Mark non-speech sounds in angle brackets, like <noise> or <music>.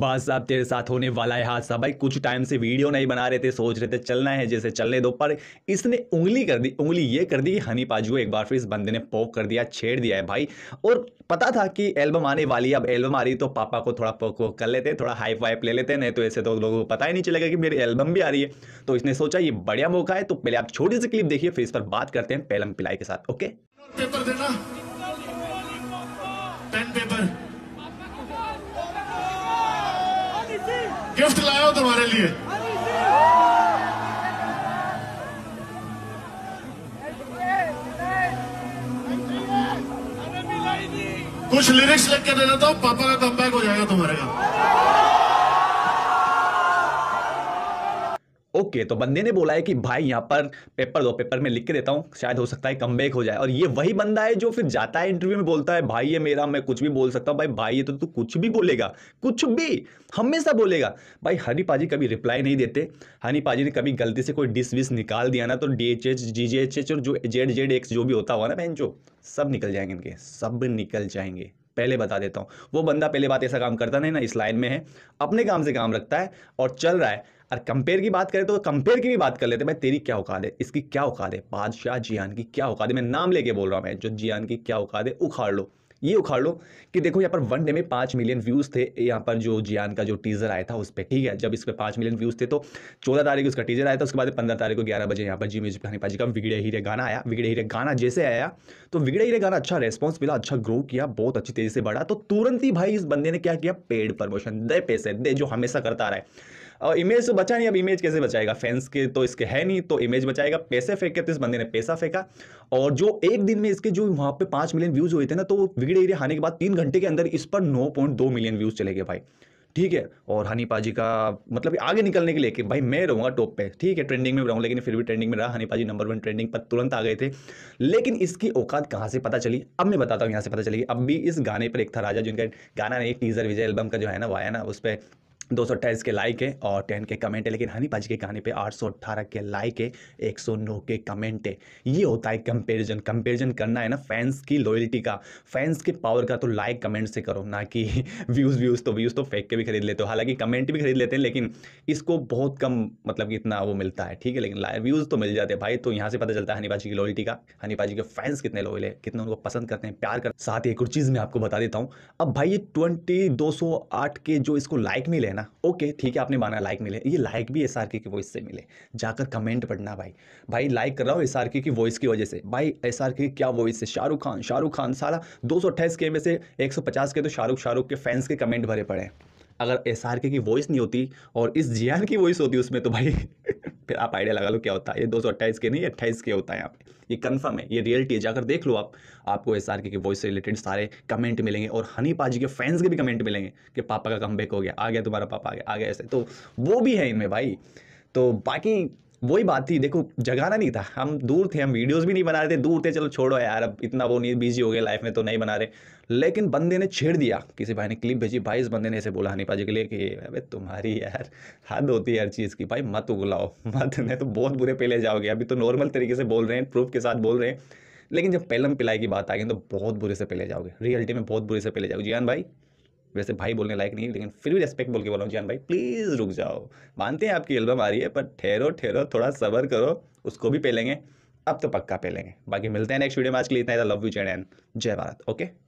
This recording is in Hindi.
बात साहब तेरे साथ होने वाला है हादसा भाई कुछ टाइम से वीडियो नहीं बना रहे थे सोच रहे थे चलना है जैसे चलने दो पर इसने उंगली कर दी उंगली ये कर दी कि हनी पाजू एक बार फिर इस बंदे ने पोक कर दिया छेड़ दिया है भाई और पता था कि एल्बम आने वाली अब एल्बम आ रही तो पापा को थोड़ा पोक वोक कर लेते थोड़ा हाइप वाइप ले लेते नहीं तो ऐसे तो लोगों को पता ही नहीं चलेगा कि मेरी एल्बम भी आ रही है तो इसने सोचा ये बढ़िया मौका है तो पहले आप छोटी सी क्लिप देखिए फिर इस पर बात करते हैं पहलम पिलाई के साथ ओके पेपर देना पेन पेपर गिफ्ट लाया हूं तुम्हारे लिए कुछ लिरिक्स लिख के दे देता हूं तो पापा का कम बैक हो जाएगा तुम्हारे का ओके तो बंदे ने बोला है कि भाई यहाँ पर पेपर दो पेपर में लिख के देता हूँ शायद हो सकता है कम हो जाए और ये वही बंदा है जो फिर जाता है इंटरव्यू में बोलता है भाई ये मेरा मैं कुछ भी बोल सकता हूँ भाई भाई ये तो तू कुछ भी बोलेगा कुछ भी हमेशा बोलेगा भाई हनी पाजी कभी रिप्लाई नहीं देते हनी पाजी ने कभी गलती से कोई डिस विस निकाल दिया ना तो D H H G G H H और जो जेड जेड एक्स जो भी होता हुआ ना बहन जो सब निकल जाएंगे इनके सब निकल जाएंगे पहले बता देता हूँ वो बंदा पहले बात ऐसा काम करता नहीं ना इस लाइन में है अपने काम से काम रखता है और चल रहा है और कंपेयर की बात करें तो कंपेयर की भी बात कर लेते भाई तेरी क्या औकात है इसकी क्या औकात है बादशाह जियान की क्या औकात है मैं नाम लेके बोल रहा हूँ मैं जो जियान की क्या औकात है उखाड़ लो ये उखाड़ लो कि देखो यहाँ पर वन डे में पाँच मिलियन व्यूज़ थे यहाँ पर जो जियान का जो टीज़र आया था उस पर ठीक है जब इस पर पाँच मिलियन व्यूज़ थे तो चौदह तारीख को उसका टीज़र आया था उसके बाद पंद्रह तारीख को ग्यारह बजे यहाँ पर जी म्यूजिक हनी पाजी का विगड़े हीरे गाना आया विगड़े हीरे गाना जैसे आया तो विगड़े हीरे गाना अच्छा रेस्पॉन्स मिला अच्छा ग्रो किया बहुत अच्छी तेज़ी से बढ़ा तो तुरंत ही भाई इस बंदे ने क्या किया पेड प्रमोशन दे पैसे दे जो हमेशा करता रहा है और इमेज तो बचा नहीं अब इमेज कैसे बचाएगा फैंस के तो इसके है नहीं तो इमेज बचाएगा पैसे फेंके तो इस बंदे ने पैसा फेंका और जो एक दिन में इसके जो वहाँ पे पाँच मिलियन व्यूज़ हुए थे ना तो विगड़े एरिया आने के बाद तीन घंटे के अंदर इस पर नौ पॉइंट दो मिलियन व्यूज़ चले गए भाई ठीक है और हनी पाजी का मतलब आगे निकलने के लिए कि भाई मैं रहूँगा टॉप पे ठीक है ट्रेंडिंग में रहूँ लेकिन फिर भी ट्रेंडिंग में रहा हनी पाजी नंबर वन ट्रेंडिंग पर तुरंत आ गए थे लेकिन इसकी औकात कहाँ से पता चली अब मैं बताता हूँ यहाँ से पता चली अब भी इस गाने पर एक था राजा जिनका गाना नहीं टीजर विजय एल्बम का जो है ना वाया ना उस पर दो सौ अट्ठाईस के लाइक है और टेन के कमेंट है लेकिन हनीपाजी की कहानी पे आठ सौ अट्ठारह के लाइक है एक सौ नौ के कमेंट है ये होता है कंपैरिजन कंपैरिजन करना है ना फैंस की लॉयल्टी का फैंस के पावर का तो लाइक कमेंट से करो ना कि व्यूज़ <laughs> व्यूज़ तो व्यूज़ तो फेंक के भी खरीद लेते हो हालांकि कमेंट भी खरीद लेते हैं लेकिन इसको बहुत कम मतलब कि इतना वो मिलता है ठीक है लेकिन व्यूज़ तो मिल जाते हैं भाई तो यहाँ से पता चलता है हनीपाजी की लॉयल्टी का हनीपाजी के फैंस कितने लॉयल है कितने उनको पसंद करते हैं प्यार करते साथ ही एक और चीज़ मैं आपको बता देता हूँ अब भाई ये ट्वेंटी के जो इसको लाइक मिले ना ओके ठीक है आपने माना लाइक मिले ये लाइक भी एस आर की वॉइस से मिले जाकर कमेंट पढ़ना भाई भाई लाइक कर रहा हूँ एस आर की वॉइस की वजह से भाई एस आर की क्या वॉइस है शाहरुख खान शाहरुख खान सारा दो सौ अट्ठाईस के में से एक सौ पचास के तो शाहरुख शाहरुख के फैंस के कमेंट भरे पड़े अगर एस आर के की वॉइस नहीं होती और इस जियान की वॉइस होती उसमें तो भाई फिर आप आइडिया लगा लो क्या होता है ये दो सौ अट्ठाईस के नहीं अट्ठाईस के होता है यहाँ पे ये कन्फर्म है ये रियलिटी है जाकर देख लो आप आपको एस आर के वॉइस से रिलेटेड सारे कमेंट मिलेंगे और हनी पाजी के फैंस के भी कमेंट मिलेंगे कि पापा का कम हो गया आ गया तुम्हारा पापा आ गया आ गया ऐसे तो वो भी है इनमें भाई तो बाकी वही बात थी देखो जगाना नहीं था हम दूर थे हम वीडियोस भी नहीं बना रहे थे दूर थे चलो छोड़ो यार अब इतना वो नहीं बिजी हो गए लाइफ में तो नहीं बना रहे लेकिन बंदे ने छेड़ दिया किसी भाई ने क्लिप भेजी भाई इस बंदे ने ऐसे बोला हनीपा जी के लिए कि अबे तुम्हारी यार हद होती है हर चीज़ की भाई मत उगलाओ मत नहीं तो बहुत बुरे पे ले जाओगे अभी तो नॉर्मल तरीके से बोल रहे हैं प्रूफ के साथ बोल रहे हैं लेकिन जब पहलम पिलाई की बात आ गई तो बहुत बुरे से पहले जाओगे रियलिटी में बहुत बुरे से पहले जाओगे जियान भाई वैसे भाई बोलने लायक नहीं लेकिन फिर भी रेस्पेक्ट बोल के बोला जान भाई प्लीज़ रुक जाओ मानते हैं आपकी एल्बम आ रही है पर ठहरो ठहरो थोड़ा सबर करो उसको भी पहलेंगे अब तो पक्का पहलेंगे बाकी मिलते हैं नेक्स्ट वीडियो में आज के लिए इतना लव यू जैन जय भारत ओके